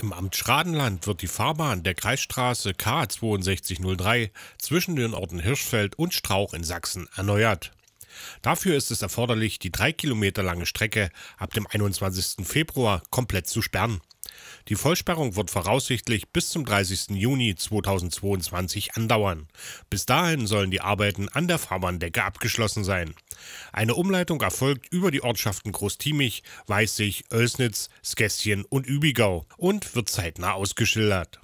Im Amt Schradenland wird die Fahrbahn der Kreisstraße K6203 zwischen den Orten Hirschfeld und Strauch in Sachsen erneuert. Dafür ist es erforderlich, die drei Kilometer lange Strecke ab dem 21. Februar komplett zu sperren. Die Vollsperrung wird voraussichtlich bis zum 30. Juni 2022 andauern. Bis dahin sollen die Arbeiten an der Fahrbahndecke abgeschlossen sein. Eine Umleitung erfolgt über die Ortschaften Großtiemich, Weißig, Oelsnitz, Skässchen und Übigau und wird zeitnah ausgeschildert.